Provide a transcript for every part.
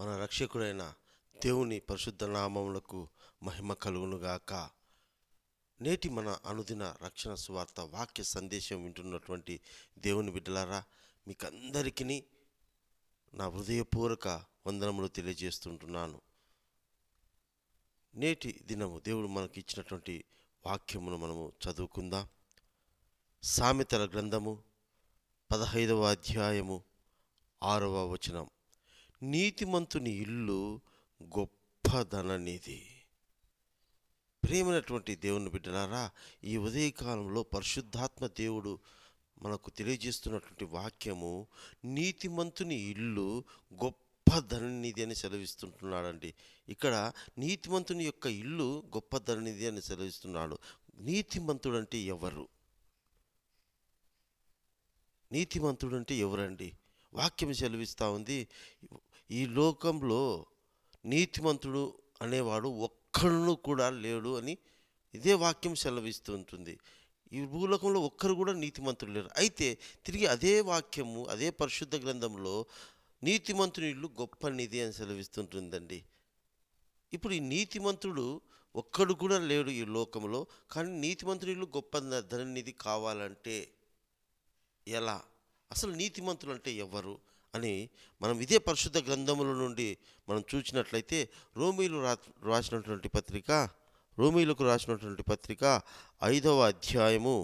మన రక్షకుడైన దేవుని పరిశుద్ధ నామములకు మహిమ కలుగునుగాక నేటి మన అనుదిన రక్షణ స్వార్థ వాక్య సందేశం వింటున్నటువంటి దేవుని బిడ్డలారా మీకందరికీ నా హృదయపూర్వక వందనములు తెలియజేస్తుంటున్నాను నేటి దినము దేవుడు మనకి ఇచ్చినటువంటి వాక్యమును మనము చదువుకుందాం సామెతల గ్రంథము పదహైదవ అధ్యాయము ఆరవ వచనం నీతిమంతుని ఇల్లు గొప్ప ధననిధి ప్రేమైనటువంటి దేవుని బిడ్డలారా ఈ ఉదయకాలంలో పరిశుద్ధాత్మ దేవుడు మనకు తెలియజేస్తున్నటువంటి వాక్యము నీతిమంతుని ఇల్లు గొప్ప ధననిధి అని సెలవిస్తుంటున్నాడండి ఇక్కడ నీతిమంతుని యొక్క ఇల్లు గొప్ప ధననిధి అని సెలవిస్తున్నాడు నీతిమంతుడు అంటే ఎవరు నీతిమంతుడు అంటే ఎవరండి వాక్యం సెలవిస్తూ ఉంది ఈ లోకంలో నీతిమంతుడు అనేవాడు ఒక్కడును కూడా లేడు అని ఇదే వాక్యం సెలవిస్తూ ఉంటుంది ఈ భూలోకంలో ఒక్కరు కూడా నీతిమంతులు లేరు అయితే తిరిగి అదే వాక్యము అదే పరిశుద్ధ గ్రంథంలో నీతిమంతుని ఇల్లు గొప్ప నిధి అని సెలవిస్తుంటుందండి ఇప్పుడు ఈ నీతిమంతుడు ఒక్కడు కూడా లేడు ఈ లోకంలో కానీ నీతిమంతుని ఇల్లు గొప్ప ధననిధి కావాలంటే ఎలా అసలు నీతిమంతులు అంటే ఎవరు అని మనం ఇదే పరిశుద్ధ గ్రంథముల నుండి మనం చూసినట్లయితే రోమిలు రాసినటువంటి పత్రిక రోమిలకు రాసినటువంటి పత్రిక ఐదవ అధ్యాయము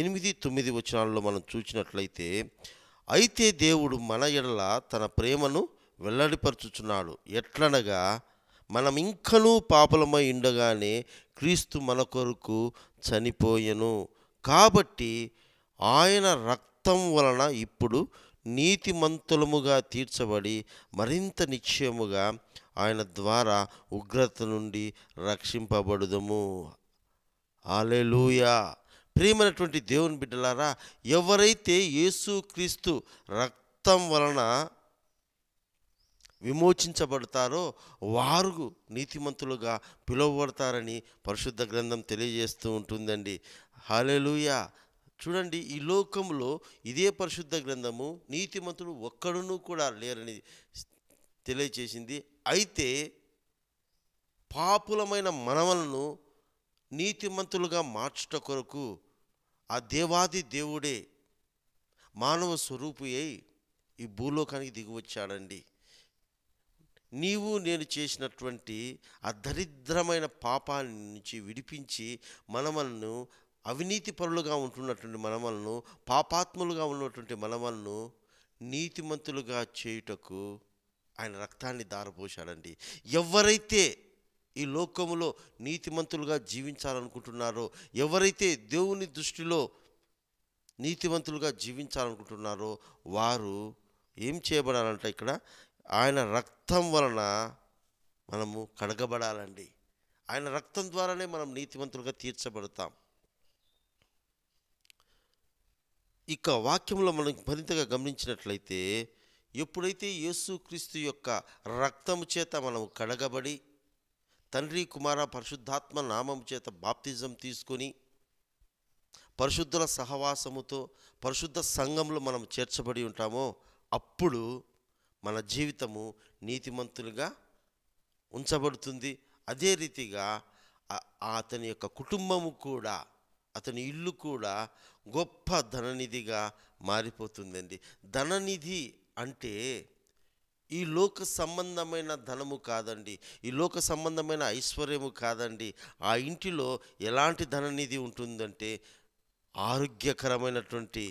ఎనిమిది తొమ్మిది వచనాల్లో మనం చూసినట్లయితే అయితే దేవుడు మన ఎడల తన ప్రేమను వెల్లడిపరుచుచున్నాడు ఎట్లనగా మనం ఇంకనూ పాపలమై ఉండగానే క్రీస్తు మన కొరకు చనిపోయెను కాబట్టి ఆయన రక్తం వలన ఇప్పుడు నీతిమంతులముగా తీర్చబడి మరింత నిశ్చయముగా ఆయన ద్వారా ఉగ్రత నుండి రక్షింపబడుదము ఆలెలుయా ప్రియమైనటువంటి దేవుని బిడ్డలారా ఎవరైతే యేసుక్రీస్తు రక్తం వలన విమోచించబడతారో వారు నీతిమంతులుగా పిలువబడతారని పరిశుద్ధ గ్రంథం తెలియజేస్తూ ఉంటుందండి హాలెలుయా చూడండి ఈ లోకంలో ఇదే పరిశుద్ధ గ్రంథము నీతిమంతుడు ఒక్కడును కూడా లేరని తెలియచేసింది అయితే పాపులమైన మనవలను నీతిమంతులుగా మార్చుట కొరకు ఆ దేవాది దేవుడే మానవ స్వరూపు అయి ఈ భూలోకానికి దిగివచ్చాడండి నీవు నేను చేసినటువంటి ఆ దరిద్రమైన పాపాన్ని నుంచి విడిపించి మనమలను అవినీతి పరులుగా ఉంటున్నటువంటి మనమలను పాపాత్ములుగా ఉన్నటువంటి మనమలను నీతిమంతులుగా చేయుటకు ఆయన రక్తాన్ని దారపోశాడండి ఎవరైతే ఈ లోకములో నీతిమంతులుగా జీవించాలనుకుంటున్నారో ఎవరైతే దేవుని దృష్టిలో నీతివంతులుగా జీవించాలనుకుంటున్నారో వారు ఏం చేయబడాలంటే ఇక్కడ ఆయన రక్తం వలన మనము కడగబడాలండి ఆయన రక్తం ద్వారానే మనం నీతివంతులుగా తీర్చబడతాం ఇక వాక్యంలో మనం మరింతగా గమనించినట్లయితే ఎప్పుడైతే యేసుక్రీస్తు యొక్క రక్తము చేత మనం కడగబడి తండ్రి కుమార పరిశుద్ధాత్మ నామం చేత బాప్తిజం తీసుకొని పరిశుద్ధుల సహవాసముతో పరిశుద్ధ సంఘంలో మనం చేర్చబడి ఉంటామో అప్పుడు మన జీవితము నీతిమంతులుగా ఉంచబడుతుంది అదే రీతిగా అతని యొక్క కుటుంబము కూడా అతని ఇల్లు కూడా గొప్ప ధననిధిగా మారిపోతుందండి ధననిధి అంటే ఈ లోక సంబంధమైన ధనము కాదండి ఈ లోక సంబంధమైన ఐశ్వర్యము కాదండి ఆ ఇంటిలో ఎలాంటి ధననిధి ఉంటుందంటే ఆరోగ్యకరమైనటువంటి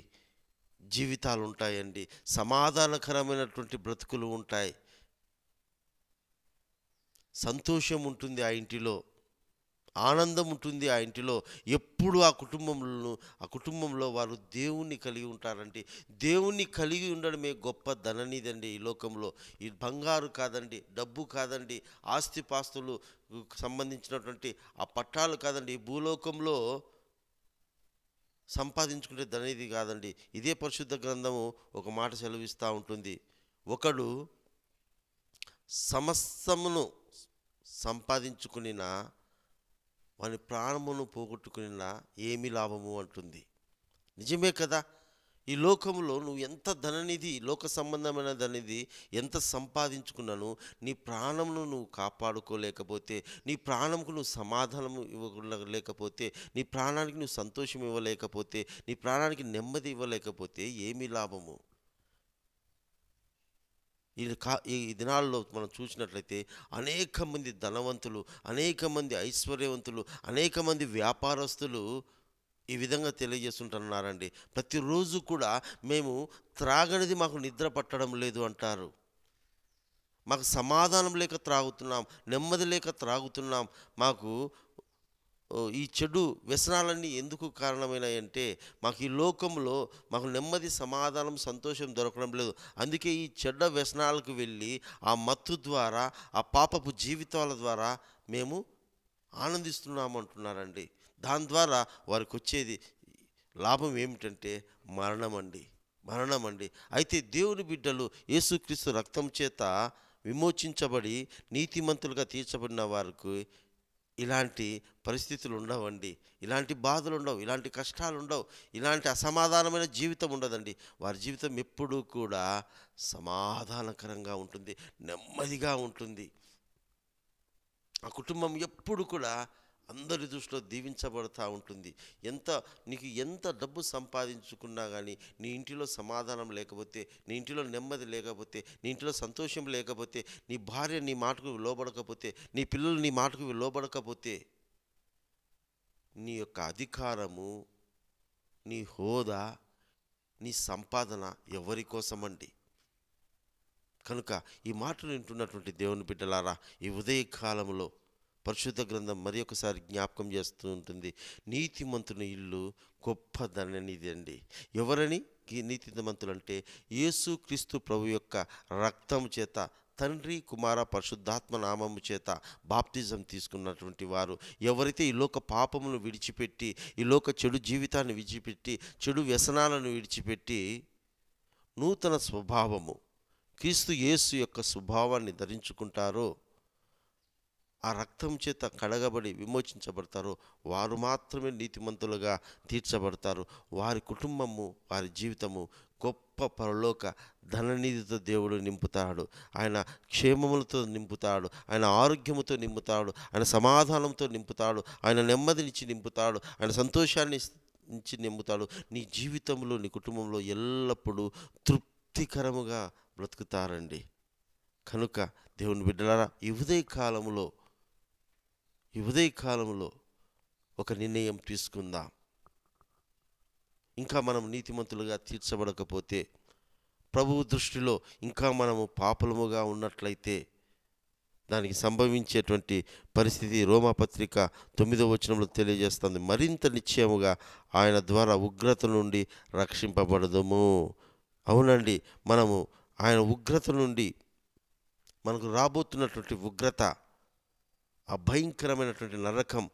జీవితాలు ఉంటాయండి సమాధానకరమైనటువంటి బ్రతుకులు ఉంటాయి సంతోషం ఉంటుంది ఆ ఇంటిలో ఆనందం ఉంటుంది ఆ ఇంటిలో ఎప్పుడు ఆ కుటుంబంలో ఆ కుటుంబంలో వారు దేవుణ్ణి కలిగి ఉంటారండి దేవుణ్ణి కలిగి ఉండడమే గొప్ప ధననిదండి ఈ లోకంలో ఈ బంగారు కాదండి డబ్బు కాదండి ఆస్తిపాస్తులు సంబంధించినటువంటి ఆ పట్టాలు కాదండి భూలోకంలో సంపాదించుకుంటే ధననిధి కాదండి ఇదే పరిశుద్ధ గ్రంథము ఒక మాట సెలవిస్తూ ఉంటుంది ఒకడు సమస్తమును సంపాదించుకునినా వాని ప్రాణమును పోగొట్టుకున్న ఏమి లాభము అంటుంది నిజమే కదా ఈ లోకంలో నువ్వు ఎంత ధననిధి లోక సంబంధమైన ధననిధి ఎంత సంపాదించుకున్నాను నీ ప్రాణమును నువ్వు కాపాడుకోలేకపోతే నీ ప్రాణంకు నువ్వు సమాధానం ఇవ్వలేకపోతే నీ ప్రాణానికి నువ్వు సంతోషం ఇవ్వలేకపోతే నీ ప్రాణానికి నెమ్మది ఇవ్వలేకపోతే ఏమి లాభము ఈ కా ఈ దినాల్లో మనం చూసినట్లయితే అనేక మంది ధనవంతులు అనేక మంది ఐశ్వర్యవంతులు అనేక మంది వ్యాపారస్తులు ఈ విధంగా తెలియజేస్తుంటున్నారండి ప్రతిరోజు కూడా మేము త్రాగనిది మాకు నిద్ర పట్టడం లేదు అంటారు మాకు సమాధానం లేక త్రాగుతున్నాం నెమ్మది లేక త్రాగుతున్నాం మాకు ఈ చెడు వ్యసనాలన్నీ ఎందుకు కారణమైనాయంటే మాకు ఈ లోకంలో మాకు నెమ్మది సమాధానం సంతోషం దొరకడం లేదు అందుకే ఈ చెడ్డ వ్యసనాలకు వెళ్ళి ఆ మత్తు ద్వారా ఆ పాపపు జీవితాల ద్వారా మేము ఆనందిస్తున్నాము అంటున్నారండి దాని ద్వారా వారికి వచ్చేది లాభం ఏమిటంటే మరణం అండి మరణం అండి అయితే దేవుని బిడ్డలు యేసుక్రీస్తు రక్తం చేత విమోచించబడి నీతిమంతులుగా తీర్చబడిన వారికి ఇలాంటి పరిస్థితులు ఉండవండి ఇలాంటి బాధలు ఉండవు ఇలాంటి కష్టాలు ఉండవు ఇలాంటి అసమాధానమైన జీవితం ఉండదండి వారి జీవితం ఎప్పుడూ కూడా సమాధానకరంగా ఉంటుంది నెమ్మదిగా ఉంటుంది ఆ కుటుంబం ఎప్పుడు కూడా అందరి దృష్టిలో దీవించబడతా ఉంటుంది ఎంత నీకు ఎంత డబ్బు సంపాదించుకున్నా కానీ నీ ఇంటిలో సమాధానం లేకపోతే నీ ఇంటిలో నెమ్మది లేకపోతే నీ ఇంటిలో సంతోషం లేకపోతే నీ భార్య నీ మాటకు లోబడకపోతే నీ పిల్లలు నీ మాటకు లోబడకపోతే నీ యొక్క అధికారము నీ హోదా నీ సంపాదన ఎవరి కోసమండి కనుక ఈ మాటలు వింటున్నటువంటి దేవుని బిడ్డలారా ఈ ఉదయకాలంలో పరిశుద్ధ గ్రంథం మరి ఒకసారి జ్ఞాపకం చేస్తూ ఉంటుంది నీతిమంతుని ఇల్లు గొప్ప ధననిది అండి ఎవరని నీతిమంతులు అంటే యేసు క్రీస్తు ప్రభు యొక్క రక్తం చేత తండ్రి కుమార పరిశుద్ధాత్మ నామము చేత బాప్తిజం తీసుకున్నటువంటి వారు ఎవరైతే ఈ లోక పాపమును విడిచిపెట్టి ఈ లోక చెడు జీవితాన్ని విడిచిపెట్టి చెడు వ్యసనాలను విడిచిపెట్టి నూతన స్వభావము క్రీస్తు యేసు యొక్క స్వభావాన్ని ధరించుకుంటారో ఆ రక్తం చేత కడగబడి విమోచించబడతారో వారు మాత్రమే నీతిమంతులుగా తీర్చబడతారు వారి కుటుంబము వారి జీవితము గొప్ప పరలోక ధననిధితో దేవుడు నింపుతాడు ఆయన క్షేమములతో నింపుతాడు ఆయన ఆరోగ్యముతో నింపుతాడు ఆయన సమాధానంతో నింపుతాడు ఆయన నెమ్మదినిచ్చి నింపుతాడు ఆయన సంతోషాన్ని నుంచి నింపుతాడు నీ జీవితంలో నీ కుటుంబంలో ఎల్లప్పుడూ తృప్తికరముగా బ్రతుకుతారండి కనుక దేవుని బిడ్డలారా ఈ ఉదయ కాలంలో ఈ ఉదయ కాలంలో ఒక నిర్ణయం తీసుకుందాం ఇంకా మనం నీతిమంతులుగా తీర్చబడకపోతే ప్రభువు దృష్టిలో ఇంకా మనము పాపలముగా ఉన్నట్లయితే దానికి సంభవించేటువంటి పరిస్థితి రోమపత్రిక తొమ్మిదవ వచనంలో తెలియజేస్తుంది మరింత నిశ్చయముగా ఆయన ద్వారా ఉగ్రత నుండి రక్షింపబడదము అవునండి మనము ఆయన ఉగ్రత నుండి మనకు రాబోతున్నటువంటి ఉగ్రత ఆ భయంకరమైనటువంటి నరకం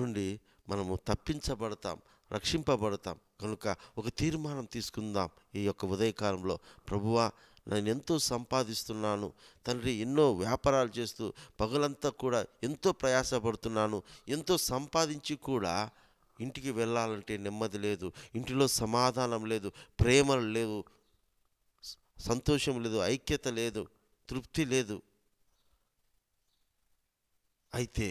నుండి మనము తప్పించబడతాం రక్షింపబడతాం కనుక ఒక తీర్మానం తీసుకుందాం ఈ యొక్క ఉదయకాలంలో ప్రభువా నేను ఎంతో సంపాదిస్తున్నాను తండ్రి ఎన్నో వ్యాపారాలు చేస్తూ పగులంతా కూడా ఎంతో ప్రయాసపడుతున్నాను ఎంతో సంపాదించి కూడా ఇంటికి వెళ్ళాలంటే నెమ్మది లేదు ఇంటిలో సమాధానం లేదు ప్రేమలు లేదు సంతోషం లేదు ఐక్యత లేదు తృప్తి లేదు అయితే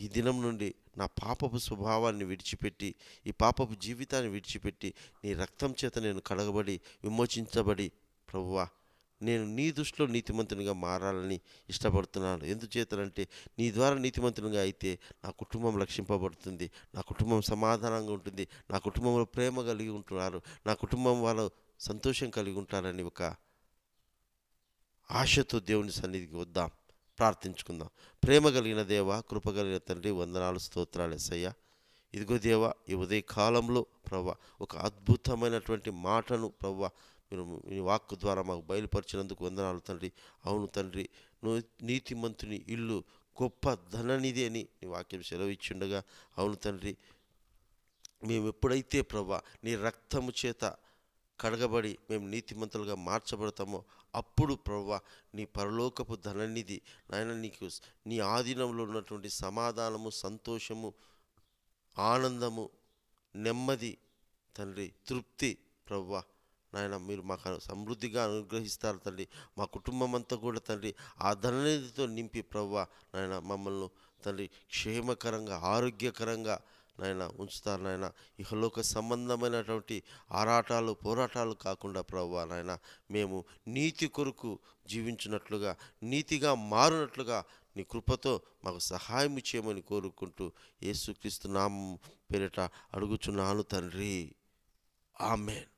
ఈ దినం నుండి నా పాపపు స్వభావాన్ని విడిచిపెట్టి ఈ పాపపు జీవితాన్ని విడిచిపెట్టి నీ రక్తం చేత నేను కడగబడి విమోచించబడి ప్రభువా నేను నీ దృష్టిలో నీతిమంతునిగా మారాలని ఇష్టపడుతున్నాను ఎందుచేతనంటే నీ ద్వారా నీతిమంతునిగా అయితే నా కుటుంబం రక్షింపబడుతుంది నా కుటుంబం సమాధానంగా ఉంటుంది నా కుటుంబంలో ప్రేమ కలిగి ఉంటున్నారు నా కుటుంబం వాళ్ళు సంతోషం కలిగి ఉంటారని ఒక ఆశతో దేవుని సన్నిధికి వద్దాం ప్రార్థించుకుందాం ప్రేమ కలిగిన దేవ కృప కలిగిన తండ్రి వందనాలు స్తోత్రాలు ఎసయ్యా ఇదిగో దేవ ఈ ఉదయ కాలంలో ఒక అద్భుతమైనటువంటి మాటను ప్రవ్వ మీరు మీ వాక్కు ద్వారా మాకు బయలుపరిచినందుకు వందనాలు తండ్రి అవును తండ్రి నీతిమంతుని ఇల్లు గొప్ప ధననిది అని నీ వాక్యం సెలవిచ్చుండగా అవును తండ్రి మేము ఎప్పుడైతే ప్రభా నీ రక్తము చేత కడగబడి మేము నీతిమంతులుగా మార్చబడతామో అప్పుడు ప్రవ్వ నీ పరలోకపు ధననిధి నాయన నీకు నీ ఆధీనంలో ఉన్నటువంటి సమాధానము సంతోషము ఆనందము నెమ్మది తండ్రి తృప్తి ప్రవ్వ నాయన మీరు మాకు సమృద్ధిగా అనుగ్రహిస్తారు తండ్రి మా కుటుంబం అంతా కూడా తండ్రి ఆ ధననిధితో నింపి ప్రవ్వ నాయన మమ్మల్ని తండ్రి క్షేమకరంగా ఆరోగ్యకరంగా నాయన ఉంచుతారు నాయన ఇహలోక సంబంధమైనటువంటి ఆరాటాలు పోరాటాలు కాకుండా ప్రభు నాయన మేము నీతి కొరకు జీవించినట్లుగా నీతిగా మారినట్లుగా నీ కృపతో మాకు సహాయం చేయమని కోరుకుంటూ యేసుక్రీస్తు నామం పేరిట అడుగుచున్నాను తండ్రి ఆమెన్